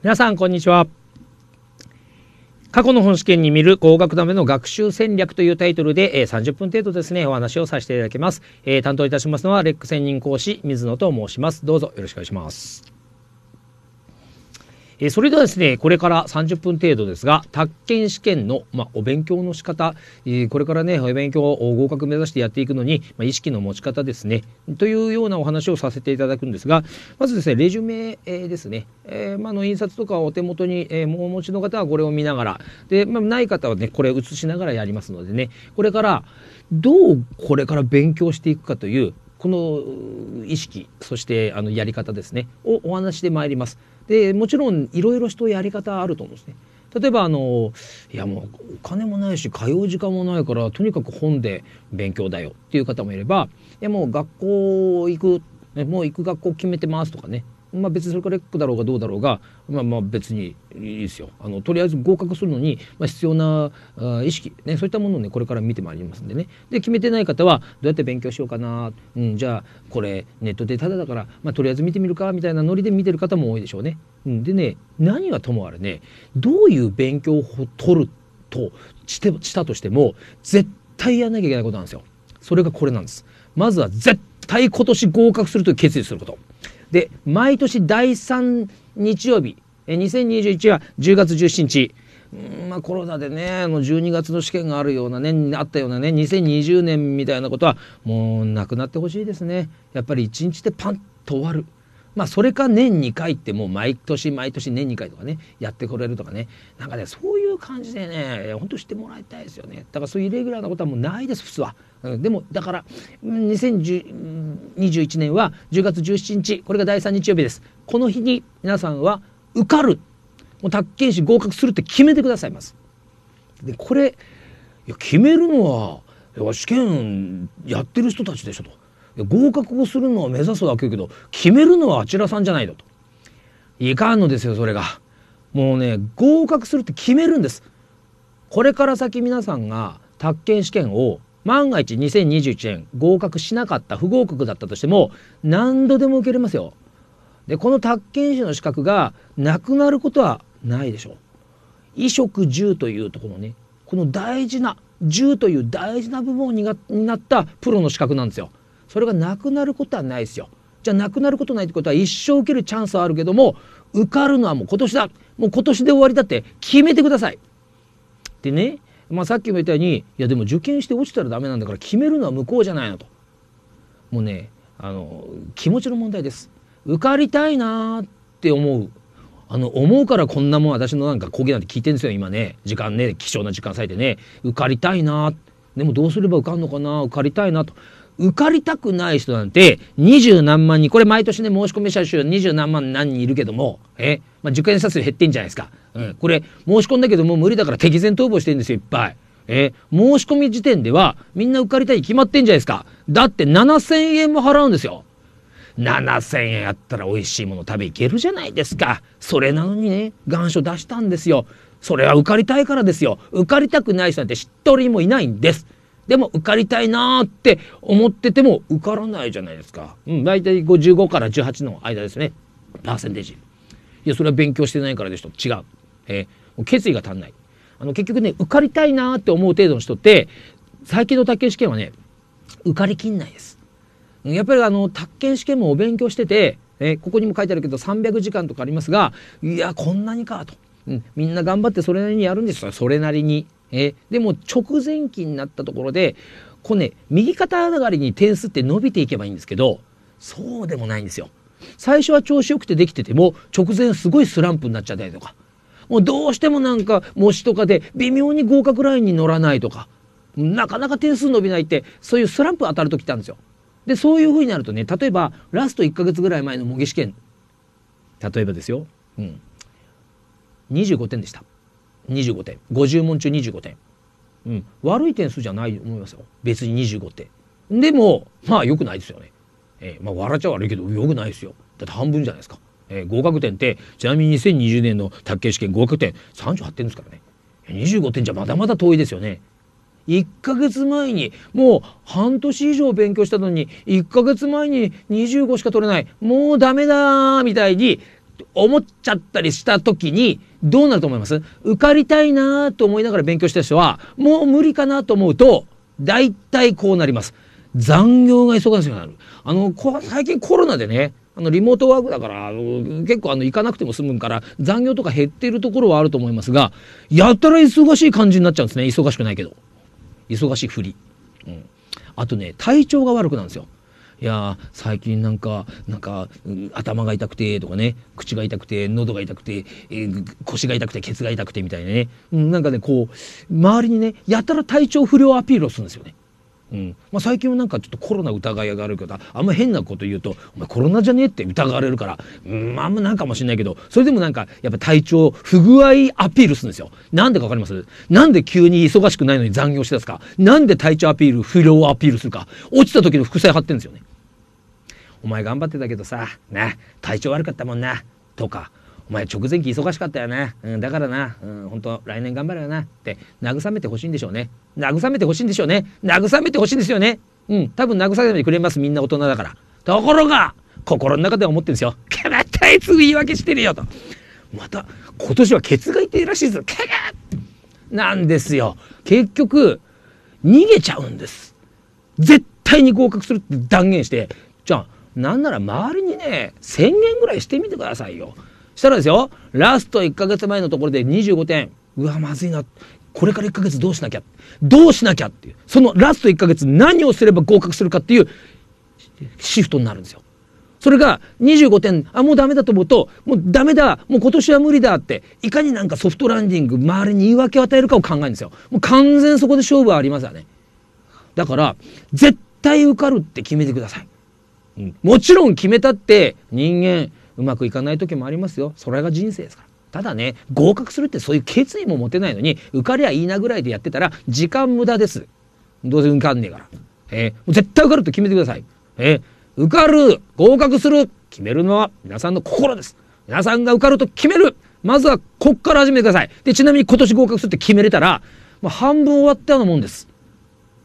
皆さんこんにちは過去の本試験に見る合格ための学習戦略というタイトルで、えー、30分程度ですねお話をさせていただきます、えー、担当いたしますのはレック専任講師水野と申しますどうぞよろしくお願いしますえそれではですね、これから30分程度ですが、宅建試験の、まあ、お勉強の仕方、えこれからね、お勉強を合格目指してやっていくのに、まあ、意識の持ち方ですね、というようなお話をさせていただくんですが、まずですね、レジュメ、えですね、えー、まあ、の印刷とかお手元に、えー、お持ちの方はこれを見ながら、で、まあ、ない方はね、これ写しながらやりますのでね、これから、どうこれから勉強していくかという、この意識そしてあのやり方ですねをお話してまいります。でもちろんいろいろ人やり方あると思うんですね。例えばあのいやもうお金もないし通う時間もないからとにかく本で勉強だよっていう方もいればいやもう学校行くもう行く学校決めてますとかねまあ、別にそれからレックだろうがどうだろうが、まあ、まあ別にいいですよあのとりあえず合格するのに、まあ、必要なあ意識、ね、そういったものを、ね、これから見てまいりますんでねで決めてない方はどうやって勉強しようかな、うん、じゃあこれネットでタダだから、まあ、とりあえず見てみるかみたいなノリで見てる方も多いでしょうね。うん、でね何はともあれねどういう勉強を取るとしてしたとしても絶対やんなきゃいけないことなんですよ。それがこれなんです。まずは絶対今年合格するという決意すること。で毎年第3日曜日2021は10月17日まあ、コロナでねあの12月の試験があるようなねあったようなね2020年みたいなことはもうなくなってほしいですねやっぱり一日でパンと終わるまあ、それか年2回ってもう毎年毎年年2回とかねやってこれるとかねなんかねそういう感じでねほんとしてもらいたいですよねだからそういうイレギュラーなことはもうないです普通は、うん、でもだから2021年は10月17日これが第3日曜日ですこの日に皆さんは受かるもう宅建士合格するって決めてくださいますでこれいや決めるのは試験やってる人たちでしょと合格をするのは目指すわけけど決めるのはあちらさんじゃないのといかんのですよそれがもうね合格するって決めるんですこれから先皆さんが宅建試験を万が一2021年合格しなかった不合格だったとしても何度でも受けれますよ。でこの宅建士の資格がなくなることはないでしょう。衣食住というとこのねこの大事な住という大事な部分を担ったプロの資格なんですよ。それがなくなることはないですよ。じゃあなくなることないってことは一生受けるチャンスはあるけども受かるのはもう今年だもう今年で終わりだって決めてください。でねまあ、さっきも言ったようにいやでも受験して落ちたらダメなんだから決めるのは向こうじゃないのともうねあの気持ちの問題です受かりたいなって思うあの思うからこんなもん私のなんか講義なんて聞いてんですよ今ね時間ね貴重な時間割いてね受かりたいなでもどうすれば受かるのかな受かりたいなと受かりたくない人なんて二十何万人これ毎年ね申し込み者数二十何万何人いるけどもえ、まあ、受験者数減ってんじゃないですか、うん、これ申し込んだけどもう無理だから敵前逃亡してるんですよいっぱい。え申し込み時点ではみんな受かりたい決まってんじゃないですかだって7,000円も払うんですよ。7,000円あったら美味しいもの食べ行けるじゃないですかそれなのにね願書出したんですよそれは受かりたいからですよ受かりたくない人なんて一人もいないんですでも受かりたいなーって思ってても受からないじゃないですか。うん、大体55から18の間ですね。パーセンテージ。いや、それは勉強してないからでしょ。違う。えー、決意が足んない。あの、結局ね、受かりたいなーって思う程度の人って、最近の卓球試験はね、受かりきんないです。やっぱりあの、卓球試験もお勉強してて、えー、ここにも書いてあるけど300時間とかありますが、いや、こんなにかと。うん、みんな頑張ってそれなりにやるんですよ。それなりに。えでも直前期になったところでこうね右肩上がりに点数って伸びていけばいいんですけどそうでもないんですよ。最初は調子よくてできてても直前すごいスランプになっちゃったりとかもうどうしてもなんか模試とかで微妙に合格ラインに乗らないとかなかなか点数伸びないってそういうスランプ当たるときたんですよ。でそういうふうになるとね例えばラスト1か月ぐらい前の模擬試験例えばですよ、うん、25点でした。25点50問中25点、うん、悪い点数じゃないと思いますよ別に25点でもまあ良くないですよね、えー、まあ笑っちゃ悪いけど良くないですよだって半分じゃないですか、えー、合格点ってちなみに2020年の卓球試験合格点38点ですからね25点じゃまだまだ遠いですよね1ヶ月前にもう半年以上勉強したのに1ヶ月前に25しか取れないもうダメだみたいに思っちゃったりした時にどうなると思います受かりたいなと思いながら勉強した人は、もう無理かなと思うと、大体こうなります。残業が忙しくなる。あの、最近コロナでね、あのリモートワークだから結構あの行かなくても済むから残業とか減ってるところはあると思いますがやたら忙しい感じになっちゃうんですね忙しくないけど忙しいふり、うん、あとね体調が悪くなるんですよいや最近なんか、なんか、うん、頭が痛くてとかね、口が痛くて、喉が痛くて、えー、腰が痛くて、ケツが痛くてみたいなね、うん、なんかね、こう、周りにね、やたら体調不良アピールをするんですよね。うんまあ、最近はなんかちょっとコロナ疑いがあるけどあんま変なこと言うと「お前コロナじゃねえ」って疑われるから、うん、あんまなんかもしんないけどそれでもなんかやっぱ体調不具合アピールするんですよ。なんでか分かりますなんで急に忙しくないのに残業してたですかなんで体調アピール不良アピールするか落ちた時の副菜貼ってるんですよね。お前頑張ってたけどさ、ね、体調悪かったもんな、とか、お前直前期忙しかったよね、うん、だからな、うん、本当来年頑張るよなって慰めてほしいんでしょうね慰めてほしいんでしょうね慰めてほしいんですよねうん多分慰めてくれますみんな大人だからところが心の中では思ってるんですよ「けまったいつ言い訳してるよ」とまた今年はケツが痛いらしいですがなんですよ結局逃げちゃうんです絶対に合格するって断言してじゃあなんなら周りにね、宣言ぐらいしてみてくださいよ。したらですよ、ラスト1ヶ月前のところで25点。うわ、まずいな。これから1ヶ月どうしなきゃ。どうしなきゃっていう。そのラスト1ヶ月何をすれば合格するかっていうシフトになるんですよ。それが25点、あ、もうダメだと思うと、もうダメだ、もう今年は無理だって、いかになんかソフトランディング、周りに言い訳を与えるかを考えるんですよ。もう完全そこで勝負はありますよね。だから、絶対受かるって決めてください。うん、もちろん決めたって人間うまくいかない時もありますよそれが人生ですからただね合格するってそういう決意も持てないのに受かりゃいいなぐらいでやってたら時間無駄ですどうせ受かんねえから、えー、絶対受かると決めてください、えー、受かる合格する決めるのは皆さんの心です皆さんが受かると決めるまずはこっから始めてくださいでちなみに今年合格するって決めれたら、まあ、半分終わったようなもんです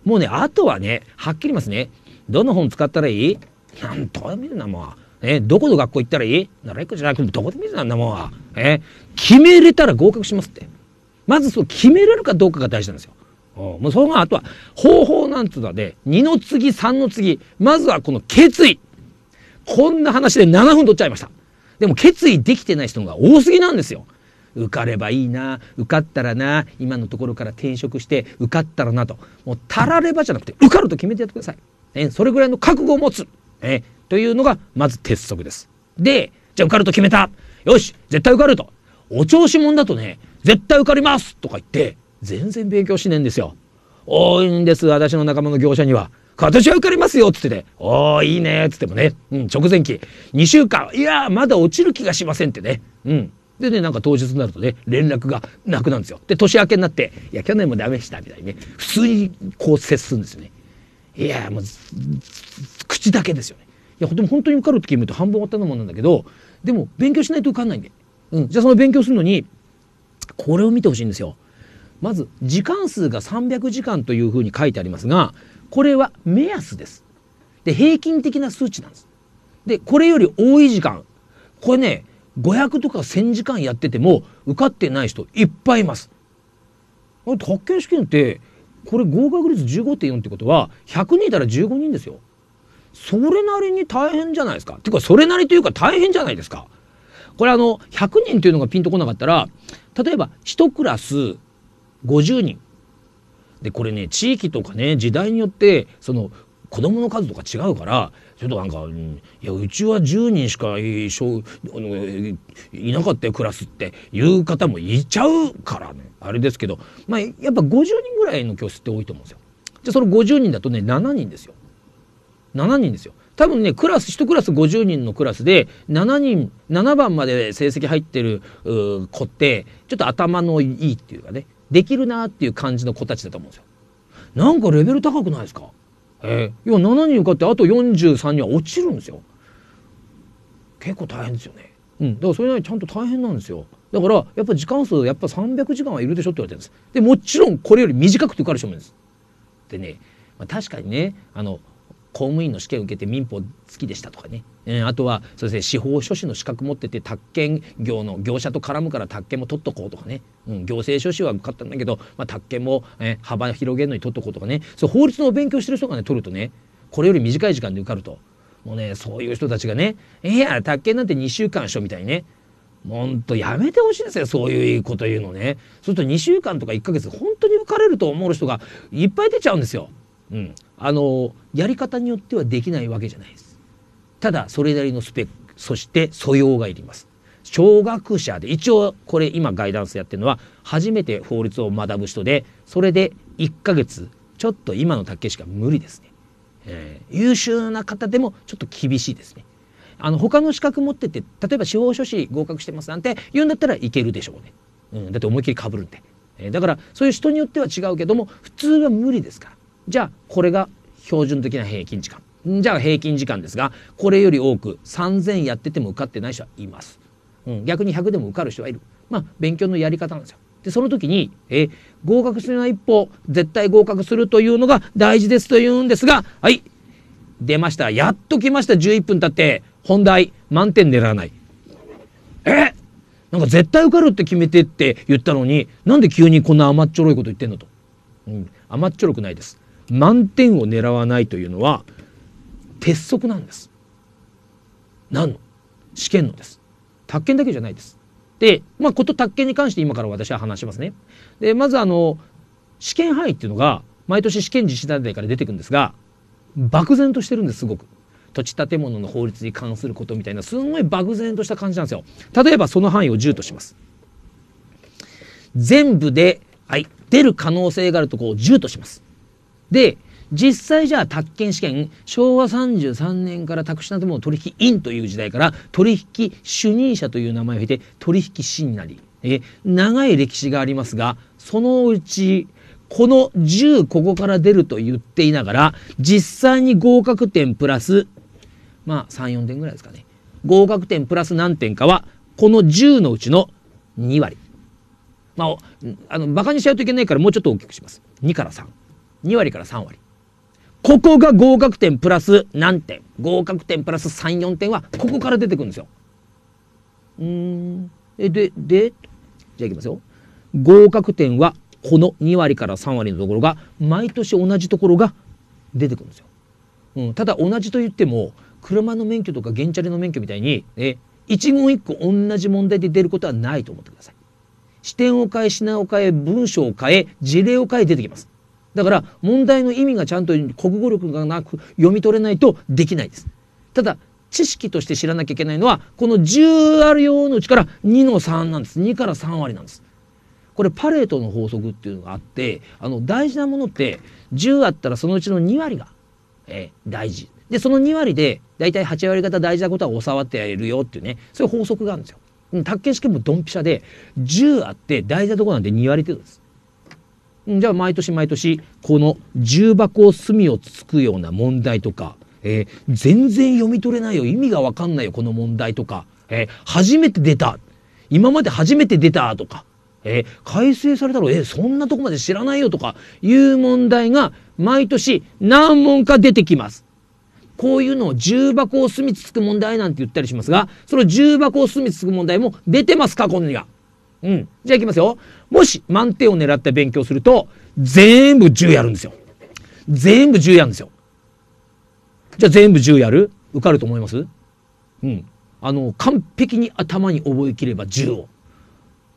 もうねあとはねはっきり言いますねどの本使ったらいいなんと見るなもう。え、どこの学校行ったらいい習い事じゃなくて、どこで見るなんだもん。え、決めれたら合格しますって。まずその決めれるかどうかが大事なんですよ。もうそのあとは方法なんつうので、2の次、3の次。まずはこの決意。こんな話で7分取っちゃいました。でも決意できてない人が多すぎなんですよ。受かればいいな、受かったらな、今のところから転職して受かったらなと。もうたらればじゃなくて受かると決めてやってください。ね、それぐらいの覚悟を持つ。えというのがまず鉄則です。でじゃあ受かると決めたよし絶対受かるとお調子者だとね絶対受かりますとか言って全然勉強しねえんですよ。多いんです私の仲間の業者には。私は受かりますよっつってて、おー、いいねつってもね、うん、直前期、2週間、いやまだ落ちる気がしませんってね、うん。でね、なんか当日になるとね、連絡がなくなるんですよ。で、年明けになって、いや、去年もダメでした、みたいにね、普通にこう接するんですよね。いやもう、口だけですよね。いやでも本当に受かるって決めると半分終わったのもんなんだけどでも勉強しないと受かんないんで、うん、じゃあその勉強するのにこれを見てほしいんですよ。まず時間数が300時間というふうに書いてありますがこれは目安です。で平均的な数値なんです。でこれより多い時間これね500とか1,000時間やってても受かってない人いっぱいいます。発見試験ってこれ合格率15.4ってことは100人いたら15人ですよ。それなりに大変じゃないですか。っていうか、それなりというか大変じゃないですか。これあの、100人というのがピンとこなかったら、例えば1クラス50人。で、これね、地域とかね、時代によって、その、子供の数とか違うからちょっとなんか、うん、いやうちは10人しかいいいなかったよクラスっていう方もいちゃうからねあれですけど、まあ、やっぱ50人ぐらいの教室って多いと思うんですよ。じゃその50人だとね7人ですよ。7人ですよ。多分ねクラス1クラス50人のクラスで7人7番まで成績入ってる子ってちょっと頭のいいっていうかねできるなっていう感じの子たちだと思うんですよ。なんかレベル高くないですかえー、要は7人受かってあと43人は落ちるんですよ。結構大変ですよね。うん、だからそれなりにちゃんと大変なんですよ。だからやっぱ時間数やっぱ300時間はいるでしょって言われてるんです。でもちろんこれより短くて受かる人もいるんです。でね、まあ、確かにねあの公務員の試験を受けて民法好きでしたとかね、えー、あとはそうですね司法書士の資格持ってて宅建業の業者と絡むから宅建も取っとこうとかね、うん、行政書士は受かったんだけど、まあ、宅建も、えー、幅広げるのに取っとこうとかねそう法律の勉強してる人がね取るとねこれより短い時間で受かるともうねそういう人たちがね「いや宅建なんて2週間しょ」みたいにねほんとやめてほしいですよそういうこと言うのねそうすると2週間とか1ヶ月本当に受かれると思う人がいっぱい出ちゃうんですよ。うん、あのやり方によってはできないわけじゃないです。ただそれなりのスペックそして素養がいります。小学者で一応これ今ガイダンスやってるのは初めて法律を学ぶ人でそれで1ヶ月ちょっと今の竹しか無理ですね、えー、優秀な方でもちょっと厳しいですねあの他の資格持ってて例えば司法書士合格してますなんて言うんだったらいけるでしょうね、うん、だって思いっきりかぶるんで、えー、だからそういう人によっては違うけども普通は無理ですからじゃあこれが標準的な平均時間じゃあ平均時間ですがこれより多く3,000やってても受かってない人はいます、うん、逆に100でも受かる人はいるまあ勉強のやり方なんですよでその時にえ合格するのは一歩絶対合格するというのが大事ですというんですがはい出ましたやっと来ました11分経って本題満点狙わないえなんか絶対受かるって決めてって言ったのになんで急にこんな甘っちょろいこと言ってんのと、うん、甘っちょろくないです満点を狙わないというのは鉄則なんです。何の試験のです。宅建だけじゃないです。で、まあ、こと宅建に関して今から私は話しますね。で、まずあの、試験範囲っていうのが、毎年試験実施団体から出てくるんですが、漠然としてるんです、すごく。土地建物の法律に関することみたいな、すごい漠然とした感じなんですよ。例えばその範囲を10とします。全部で、はい、出る可能性があるとこを10とします。で、実際じゃあ、宅建試験、昭和33年から宅地建物取引員という時代から、取引主任者という名前を経て、取引士になり、え長い歴史がありますが、そのうち、この10ここから出ると言っていながら、実際に合格点プラス、まあ3、4点ぐらいですかね。合格点プラス何点かは、この10のうちの2割。まあ、あの、馬鹿にしちゃうといけないからもうちょっと大きくします。2から3。2割から3割。ここが合格点プラス何点合格点プラス3、4点はここから出てくるんですよ。うん。え、で、で、じゃあいきますよ。合格点はこの2割から3割のところが毎年同じところが出てくるんですよ。うん、ただ同じと言っても車の免許とか原チャリの免許みたいに、え、一言一句同じ問題で出ることはないと思ってください。視点を変え品を変え文章を変え事例を変え出てきます。だから問題の意味がちゃんと国語力がなく読み取れないとできないです。ただ知識として知らなきゃいけないのはこの10ある用のうちから2の3なんです2から3割なんです。これパレートの法則っていうのがあってあの大事なものって10あったらそのうちの2割が、えー、大事でその2割で大体8割方大事なことは教わってやれるよっていうねそういう法則があるんですよ。宅建試験もドンピシャで10あって大事なとこなんて2割程度です。じゃあ毎年毎年この重箱を隅をつくような問題とか、えー、全然読み取れないよ意味が分かんないよこの問題とか、えー、初めて出た今まで初めて出たとか、えー、改正されたら、えー、そんなとこまで知らないよとかいう問題が毎年何問か出てきます。こういうのを重箱を隅つつく問題なんて言ったりしますが、その重箱を隅つつく問題も出てます過去には。うん。じゃあいきますよ。もし満点を狙って勉強すると、全部10やるんですよ。全部10やるんですよ。じゃあ全部10やる受かると思いますうん。あの、完璧に頭に覚えきれば10を。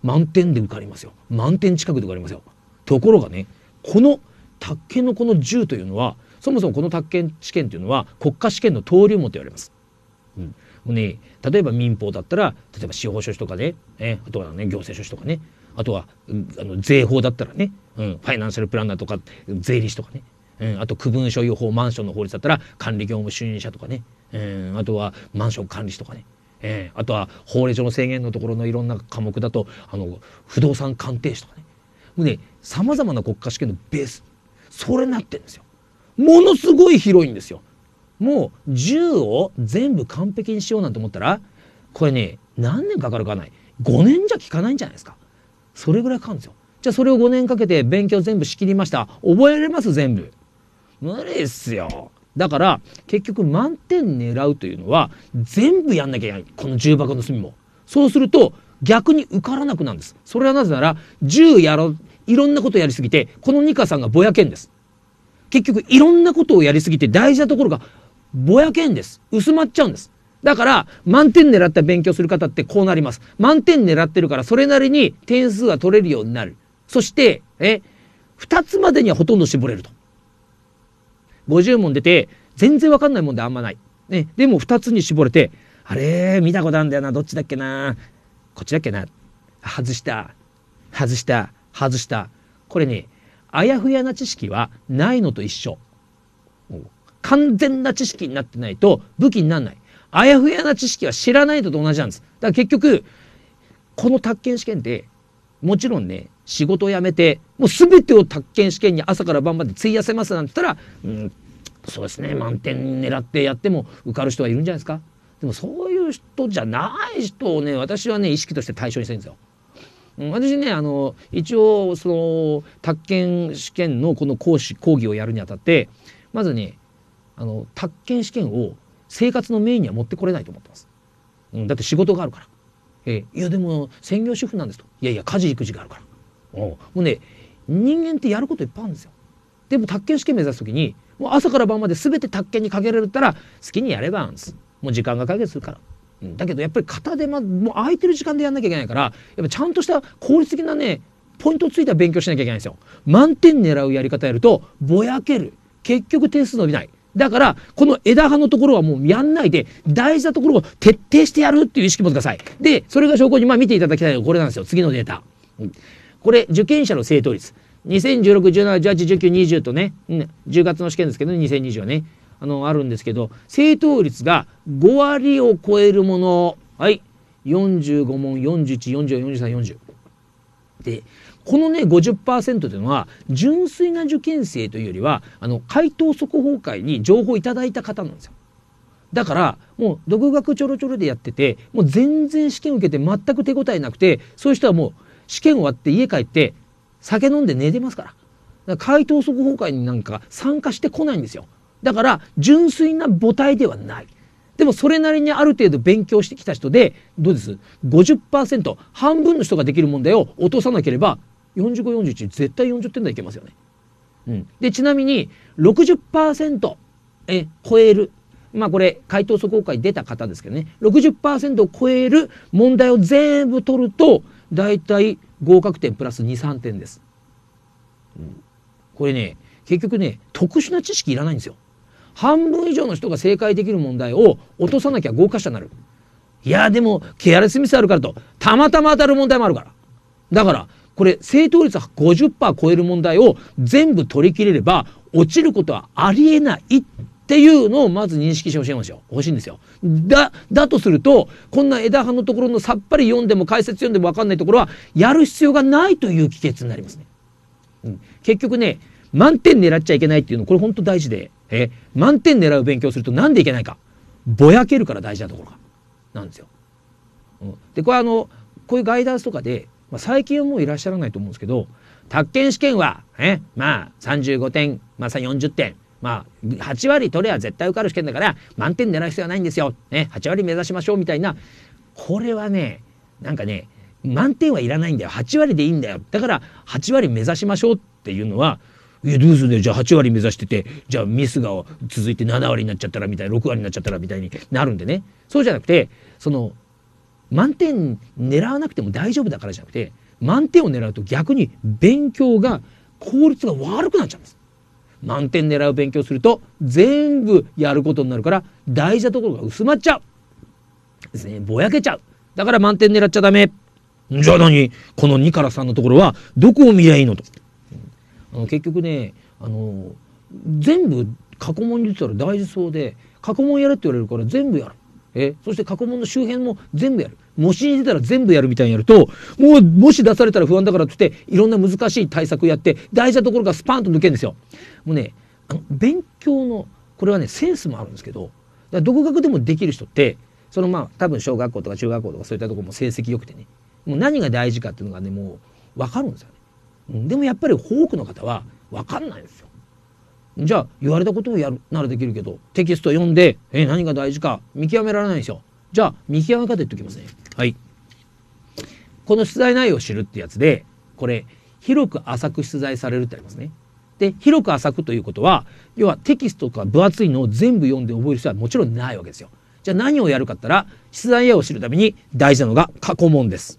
満点で受かりますよ。満点近くで受かりますよ。ところがね、この宅建のこの10というのは、そもそもこの宅建試験というのは国家試験の登竜門と言われます。うん。ね、例えば民法だったら、例えば司法書士とかね、えあとはね、行政書士とかね、あとは、あの税法だったらね、うん、ファイナンシャルプランナーとか、税理士とかね、うん、あと区分所有法、マンションの法律だったら、管理業務主任者とかね、うん、あとはマンション管理士とかね、えー、あとは法令上の制限のところのいろんな科目だと、あの、不動産鑑定士とかね、もうね、様々な国家試験のベース、それなってんですよ。ものすごい広いんですよ。もう10を全部完璧にしようなんて思ったらこれね何年かかるかない5年じゃ効かないんじゃないですかそれぐらいかかるんですよじゃあそれを5年かけて勉強全部仕切りました覚えれます全部無理っすよだから結局満点狙うというのは全部やんなきゃいけないこの重箱の隅もそうすると逆に受からなくなるんですそれはなぜなら10やろいろんなことやりすぎてこのニカさんがぼやけんです結局いろんなことをやりすぎて大事なところがぼやけんです。薄まっちゃうんです。だから、満点狙った勉強する方ってこうなります。満点狙ってるから、それなりに点数が取れるようになる。そして、え、2つまでにはほとんど絞れると。50問出て、全然わかんないもんであんまない。ね、でも2つに絞れて、あれ見たことあるんだよな。どっちだっけな。こっちだっけな。外した。外した。外した。これね、あやふやな知識はないのと一緒。完全な知識になってないと武器にならない。あやふやな知識は知らないのと同じなんです。だから結局、この宅建試験で、もちろんね、仕事を辞めて、もう全てを宅建試験に朝から晩まで費やせますなんて言ったら、うん、そうですね、満点狙ってやっても受かる人はいるんじゃないですか。でもそういう人じゃない人をね、私はね、意識として対象にしてるんですよ。私ねあの一応その宅建試験のこの講師講義をやるにあたってまずねあの宅建試験を生活のメインには持ってこれないと思ってます。うん、だって仕事があるから。えー、いやでも専業主婦なんですと。いやいや家事育児があるから。おもうね人間ってやることいっぱいあるんですよ。でも宅建試験目指す時にもう朝から晩まで全て宅建にかけられたら好きにやればんです。もう時間が解決するから。うん、だけどやっぱり片手間もう空いてる時間でやんなきゃいけないからやっぱちゃんとした効率的なねポイントついた勉強しなきゃいけないんですよ。満点狙うやり方やるとぼやける結局点数伸びないだから、この枝葉のところはもうやんないで、大事なところを徹底してやるっていう意識持ってください。で、それが証拠に、まあ見ていただきたいのはこれなんですよ。次のデータ。これ、受験者の正答率。2016、17、18、19、20とね、うん、10月の試験ですけど、ね、2020はね、あの、あるんですけど、正答率が5割を超えるもの。はい。45問、41、44、43、40。で、このね50%というのは純粋な受験生というよりはあの回答速報会に情報をいただいた方なんですよ。だからもう独学ちょろちょろでやっててもう全然試験受けて全く手応えなくてそういう人はもう試験終わって家帰って酒飲んで寝てますからだから回答速報会になんか参加してこないんですよ。だから純粋な母体ではない。でもそれなりにある程度勉強してきた人でどうです50%半分の人ができる問題を落とさなければ4541絶対40点台いけますよね。うん、でちなみに60%え超えるまあこれ回答速報会出た方ですけどね60%を超える問題を全部取ると大体合格点プラス23点です、これね結局ね特殊な知識いらないんですよ。半分以上の人が正解できる問題を落とさなきゃ合格者になる。いやでもケアレスミスあるからとたまたま当たる問題もあるから。だからこれ正答率50%超える問題を全部取り切れれば落ちることはありえないっていうのをまず認識してほしいんですよ。欲しいんですよ。だ、だとすると、こんな枝葉のところのさっぱり読んでも解説読んでもわかんないところは、やる必要がないという帰結になりますね。うん。結局ね、満点狙っちゃいけないっていうの、これ本当大事で、え、満点狙う勉強するとなんでいけないか。ぼやけるから大事なところが。なんですよ。うん。で、これあの、こういうガイダンスとかで、まあ、最近はもういらっしゃらないと思うんですけど、宅建試験は、え、まあ35点、まあ40点、まあ8割取れば絶対受かる試験だから満点狙う必要はないんですよ。ね、8割目指しましょうみたいな、これはね、なんかね、満点はいらないんだよ。8割でいいんだよ。だから8割目指しましょうっていうのは、いやどうするんだよじゃあ8割目指しててじゃあミスが続いて7割になっちゃったらみたいな6割になっちゃったらみたいになるんでねそうじゃなくてその満点狙わなくても大丈夫だからじゃなくて満点を狙うと逆に勉強が効率が悪くなっちゃうんです。満点狙う勉強すると全部やることになるから大事なところが薄まっちゃう。ですね。ぼやけちゃう。だから満点狙っちゃダメ。じゃあ何この2から3のところはどこを見りゃいいのと。あの結局ね、あの、全部過去問に言ったら大事そうで過去問やれって言われるから全部やる。えそして過去問の周辺も全部やる。模試に出たら全部やるみたいにやると、もう、もし出されたら不安だからってって、いろんな難しい対策やって、大事なところがスパンと抜けるんですよ。もうね、あの勉強の、これはね、センスもあるんですけど、だ独学でもできる人って、そのまあ、多分小学校とか中学校とかそういったとこも成績良くてね、もう何が大事かっていうのがね、もう分かるんですよね。でもやっぱり多くの方はわかんないんですよ。じゃあ言われたことをやるならできるけどテキスト読んで、えー、何が大事か見極められないですよ。じゃあ見極め方言っておきますね。はい。この出題内容を知るってやつでこれ広く浅く出題されるってありますね。で広く浅くということは要はテキストとか分厚いのを全部読んで覚える人はもちろんないわけですよ。じゃあ何をやるかったら出題内容を知るために大事なのが過去問です。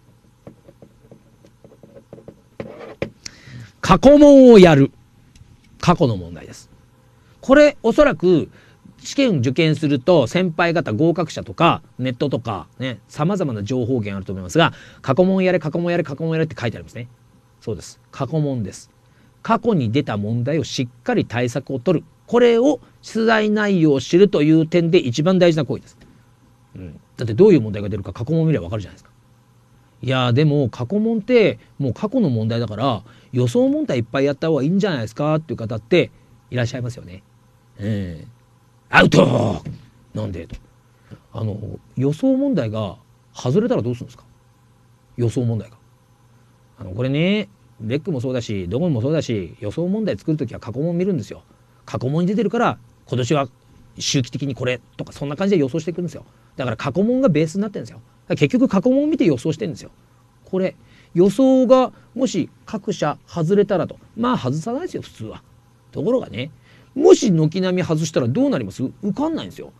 過去問をやる過去の問題です。これおそらく試験受験すると先輩方合格者とかネットとかね、様々な情報源あると思いますが、過去問やれ過去問やれ過去問やれって書いてありますね。そうです。過去問です。過去に出た問題をしっかり対策を取る。これを出題内容を知るという点で一番大事な行為です。うん、だってどういう問題が出るか過去問見ればわかるじゃないですか。いやでも過去問ってもう過去の問題だから予想問題いっぱいやった方がいいんじゃないですかっていう方っていらっしゃいますよね。えー、アウトなんでと。あの、予想問題が外れたらどうするんですか予想問題が。あの、これね、ベックもそうだし、ドゴンもそうだし、予想問題作る時は過去問見るんですよ。過去問に出てるから、今年は周期的にこれとか、そんな感じで予想していくんですよ。だから過去問がベースになってるんですよ。結局過去問を見て予想してるんですよ。これ、予想がもし各社外れたらと。まあ外さないですよ、普通は。ところがね、もし軒並み外したらどうなります受かんないんですよ。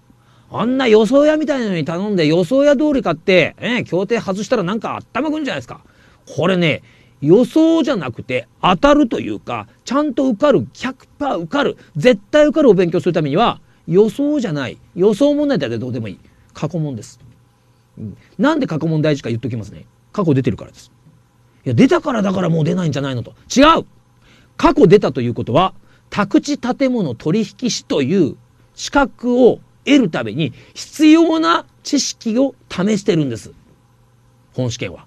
あんな予想屋みたいなのに頼んで予想屋通り買って、えー、協定外したらなんか頭くんじゃないですか。これね、予想じゃなくて当たるというか、ちゃんと受かる、100%受かる、絶対受かるを勉強するためには、予想じゃない。予想問題だってどうでもいい。過去問です。うん、なんで過去問大事か言っときますね。過去出てるからです。いや、出たからだからもう出ないんじゃないのと。違う過去出たということは、宅地建物取引士という資格を得るために必要な知識を試してるんです。本試験は。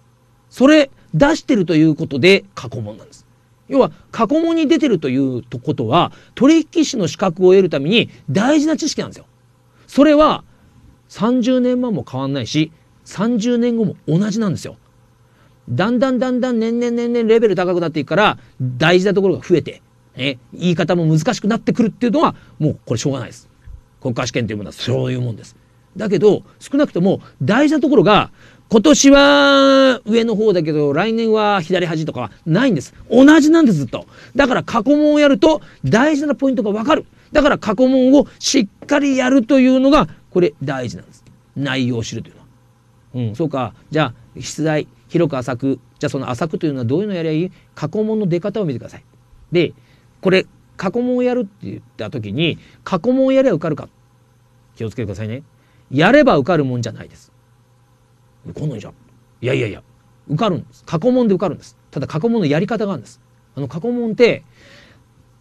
それ出してるということで過去問なんです。要は過去問に出てるということは取引士の資格を得るために大事な知識なんですよ。それは30年前も変わんないし30年後も同じなんですよ。だんだんだんだん年々年々レベル高くなっていくから大事なところが増えてね、言い方も難しくなってくるっていうのはもうこれしょうがないです。国家試験というものはそういうもんです。だけど少なくとも大事なところが今年は上の方だけど来年は左端とかはないんです。同じなんですずっと。だから過去問をやると大事なポイントがわかる。だから過去問をしっかりやるというのがこれ大事なんです。内容を知るというのは。うん、そうか。じゃあ出題広く浅く。じゃあその浅くというのはどういうのをやりゃいい過去問の出方を見てください。でこれ過去問をやるって言った時に過去問をやれば受かるか気をつけてくださいねやれば受かるもんじゃないです受かんないじゃんいやいやいや受かるんです過去問で受かるんですただ過去問のやり方があるんですあの過去問って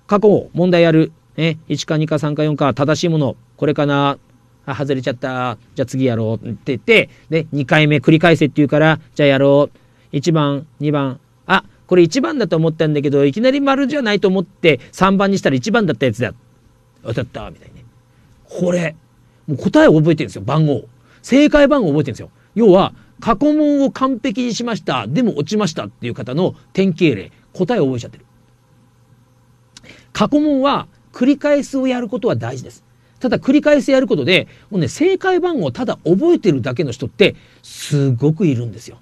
過去問題やる、ね、1か2か3か4か正しいものこれかなあ外れちゃったじゃあ次やろうって言ってで2回目繰り返せって言うからじゃあやろう1番2番これ1番だと思ったんだけどいきなり丸じゃないと思って3番にしたら1番だったやつだ当たったみたいにねこれもう答えを覚えてるんですよ番号正解番号を覚えてるんですよ要は過去問を完璧にしましたでも落ちましたっていう方の典型例答えを覚えちゃってる過去問は繰り返すをやることは大事ですただ繰り返すやることでもう、ね、正解番号をただ覚えてるだけの人ってすごくいるんですよ。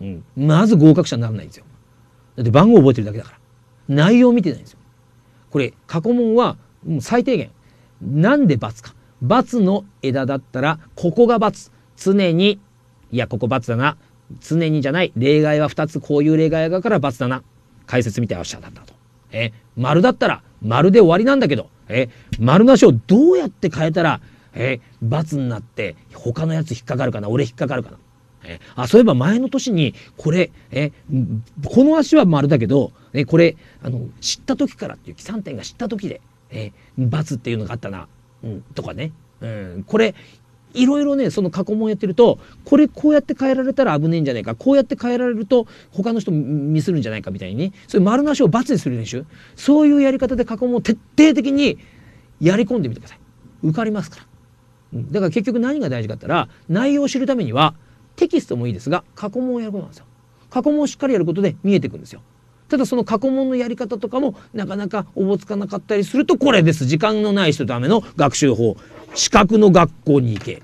うん、まず合格者にならないんですよ。だって番号覚えてるだけだから内容見てないんですよこれ過去問はもう最低限なんで×か×の枝だったらここが×常にいやここ×だな常にじゃない例外は2つこういう例外がから×だな解説みたいなおっしゃったとえ丸だったら丸で終わりなんだけどえ丸なしをどうやって変えたらえ×になって他のやつ引っかかるかな俺引っかかるかなえあ、そういえば前の年に、これ、えこの足は丸だけど、えこれ、あの、知った時からっていう、3点が知った時で、え罰っていうのがあったな、うん、とかね。うん、これ、いろいろね、その過去問やってると、これこうやって変えられたら危ねえんじゃないか、こうやって変えられると他の人ミスるんじゃないかみたいにね、そういう丸の足を×にする練習、そういうやり方で過去問を徹底的にやり込んでみてください。受かりますから。だから結局何が大事かったら、内容を知るためには、テキストもいいですが過去問をやることなんですよ過去問をしっかりやることで見えてくんですよただその過去問のやり方とかもなかなかおぼつかなかったりするとこれです時間のない人ための学習法資格の学校に行け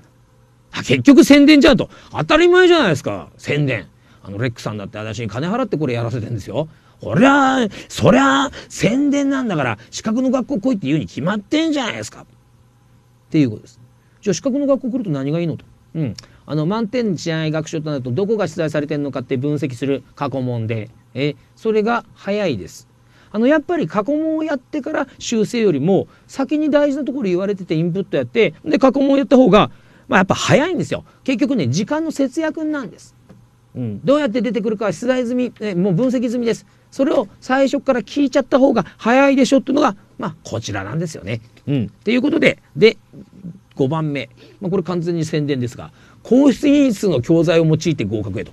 結局宣伝じゃんと当たり前じゃないですか宣伝あのレックさんだって私に金払ってこれやらせてんですよほりゃそりゃ宣伝なんだから資格の学校来いって言うに決まってんじゃないですかっていうことですじゃあ資格の学校来ると何がいいのとうんあの満点治安学習となるとどこが出題されてるのかって分析する過去問でえそれが早いです。あのやっぱり過去問をやってから修正よりも先に大事なところ言われててインプットやってで過去問をやった方がまあ、やっぱ早いんですよ。結局ね時間の節約なんです。うん、どうやって出てくるか出題済みえもう分析済みです。それを最初から聞いちゃった方が早いでしょっていうのがまあ、こちらなんですよね。うん、ということでで5番目、まあ、これ完全に宣伝ですが皇室演の教材を用いて合格へと、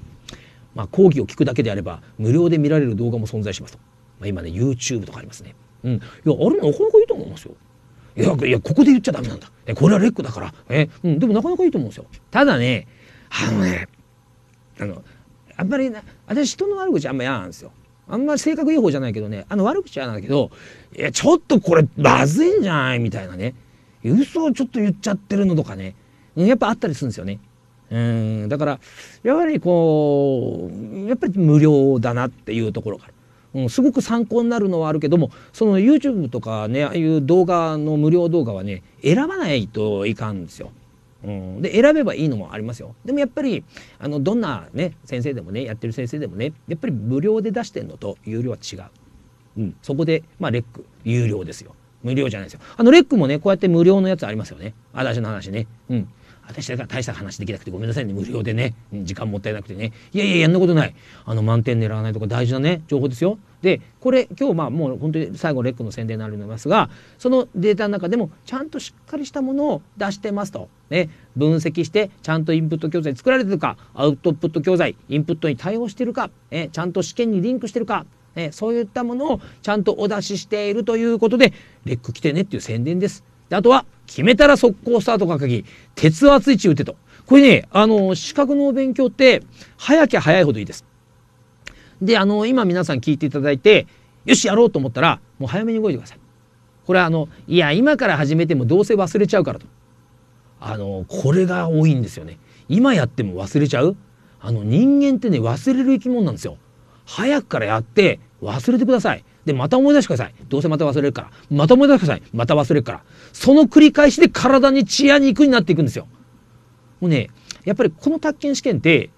まあ、講義を聞くだけであれば無料で見られる動画も存在しますと、まあ、今ね YouTube とかありますねうんいやあれなかなかいいと思いますよいやいやここで言っちゃダメなんだこれはレックだからえ、うん、でもなかなかいいと思うんですよただねあのねあのあんまりな私人の悪口あんま嫌なんですよあんまり性格いい方じゃないけどねあの悪口はなんだけどいやちょっとこれまずいんじゃないみたいなね嘘をちょっと言っちゃってるのとかねやっぱあったりするんですよねうん、だからやはりこうやっぱり無料だなっていうところから。うん、すごく参考になるのはあるけどもその YouTube とかねああいう動画の無料動画はね選ばないといかんですよ。うん、で選べばいいのもありますよでもやっぱりあのどんな、ね、先生でもねやってる先生でもねやっぱり無料で出してるのと有料は違う、うん、そこで、まあ、レック有料ですよ無料じゃないですよあのレックもねこうやって無料のやつありますよね私の話ね、うん、私だから大した話できなくてごめんなさいね無料でね時間もったいなくてねいやいややんなことないあの満点狙わないとか大事なね情報ですよでこれ今日まあもう本当に最後レックの宣伝になると思いますがそのデータの中でもちゃんとしっかりしたものを出してますと、ね、分析してちゃんとインプット教材作られてるかアウトプット教材インプットに対応してるか、えちゃんと試験にリンクしてるか、えそういったものをちゃんとお出ししているということでレック来てねっていう宣伝です。であとは、決めたら速攻スタートが鍵、鉄圧位置打てと。これね、あの、資格の勉強って、早きゃ早いほどいいです。で、あの、今皆さん聞いていただいて、よし、やろうと思ったら、もう早めに動いてください。これはあの、いや、今から始めてもどうせ忘れちゃうからと。あの、これが多いんですよね。今やっても忘れちゃうあの、人間ってね、忘れる生き物なんですよ。早くからやって、忘れてください。で、また思い出してください。どうせまた忘れるから。また思い出してください。また忘れるから。その繰り返しで体に血や肉になっていくんですよ。もうね、やっぱりこの宅建試験って、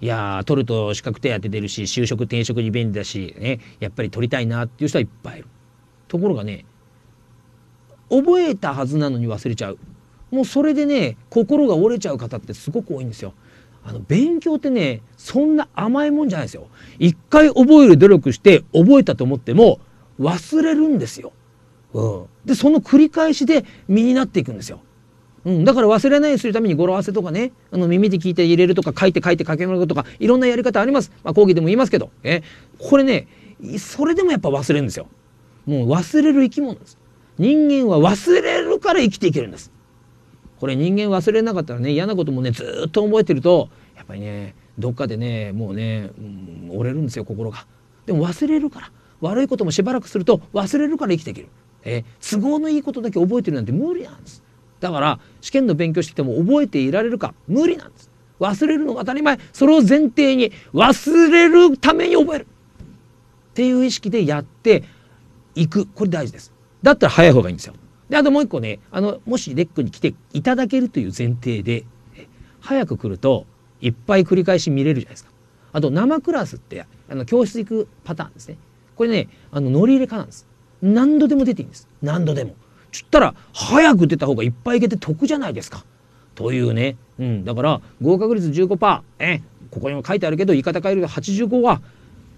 いやー、取ると資格手当出るし、就職転職に便利だし、ね、やっぱり取りたいなっていう人はいっぱいいる。ところがね、覚えたはずなのに忘れちゃう。もうそれでね、心が折れちゃう方ってすごく多いんですよ。あの勉強ってねそんな甘いもんじゃないですよ。一回覚える努力して覚えたと思っても忘れるんですよ。うん、でその繰り返しで身になっていくんですよ。うん、だから忘れないようにするために語呂合わせとかねあの耳で聞いて入れるとか書いて書いて書き込むとかいろんなやり方あります、まあ、講義でも言いますけど、えこれねそれでもやっぱ忘れるんですよ。もう忘れる生き物です。人間は忘れるから生きていけるんです。これ人間忘れなかったらね嫌なこともねずっと覚えてるとやっぱりねどっかでねもうね、うん、折れるんですよ心が。でも忘れるから悪いこともしばらくすると忘れるから生きていける、え都合のいいことだけ覚えてるなんて無理なんです。だから試験の勉強してても覚えていられるか無理なんです。忘れるのが当たり前それを前提に忘れるために覚えるっていう意識でやっていくこれ大事です。だったら早い方がいいんですよ。であともう一個ねあのもしレックに来ていただけるという前提で早く来るといっぱい繰り返し見れるじゃないですか。あと生クラスってあの教室行くパターンですね。これねあの乗り入れかなんです。何度でも出ていいんです。何度でも。ちったら早く出た方がいっぱいいけて得じゃないですか。というね。うん、だから合格率15%、えここにも書いてあるけど言い方変えると85は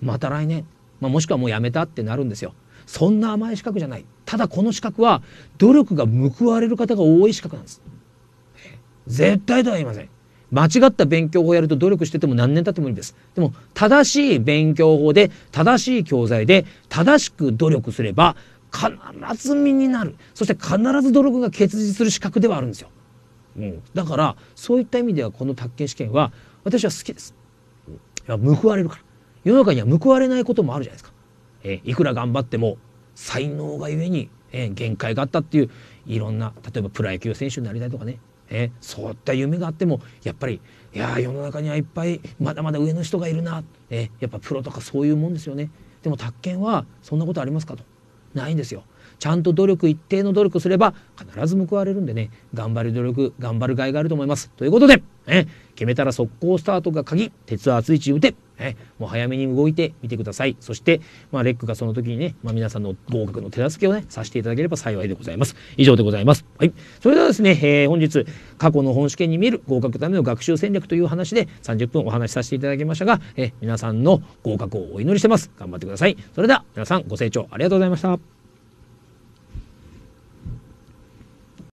また来年、まあ、もしくはもうやめたってなるんですよ。そんな甘い資格じゃないただこの資格は努力が報われる方が多い資格なんです絶対とは言いません間違った勉強法をやると努力してても何年経っても無理ですでも正しい勉強法で正しい教材で正しく努力すれば必ず身になるそして必ず努力が結実する資格ではあるんですよ、うん、だからそういった意味ではこの宅建試験は私は好きですいや報われるから世の中には報われないこともあるじゃないですかえいくら頑張っても才能がゆえに、え限界があったっていういろんな例えばプロ野球選手になりたいとかね、えそういった夢があってもやっぱりいや世の中にはいっぱいまだまだ上の人がいるな、えやっぱプロとかそういうもんですよね。でも宅建はそんなことありますかとないんですよ。ちゃんと努力一定の努力すれば必ず報われるんでね頑張る努力頑張る甲斐があると思います。ということで、え決めたら速攻スタートが鍵鉄は熱いチームでね、もう早めに動いてみてください。そして、まあ、レックがその時にね、まあ、皆さんの合格の手助けをね、させていただければ幸いでございます。以上でございます。はい。それではですね、えー、本日、過去の本試験に見る合格ための学習戦略という話で30分お話しさせていただきましたが、えー、皆さんの合格をお祈りしてます。頑張ってください。それでは、皆さんご清聴ありがとうございました。